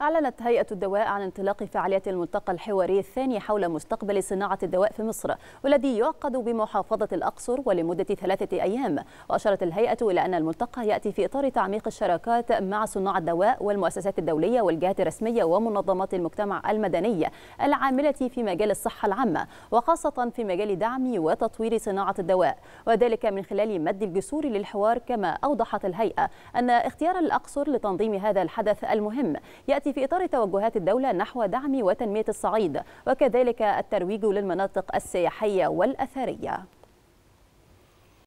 أعلنت هيئة الدواء عن انطلاق فعاليات الملتقى الحواري الثاني حول مستقبل صناعة الدواء في مصر والذي يعقد بمحافظة الأقصر ولمدة ثلاثة أيام وأشارت الهيئة إلى أن الملتقى يأتي في إطار تعميق الشراكات مع صناع الدواء والمؤسسات الدولية والجهات الرسمية ومنظمات المجتمع المدني العاملة في مجال الصحة العامة وخاصة في مجال دعم وتطوير صناعة الدواء وذلك من خلال مد الجسور للحوار كما أوضحت الهيئة أن اختيار الأقصر لتنظيم هذا الحدث المهم يأتي يأتي في إطار توجهات الدولة نحو دعم وتنمية الصعيد وكذلك الترويج للمناطق السياحية والأثرية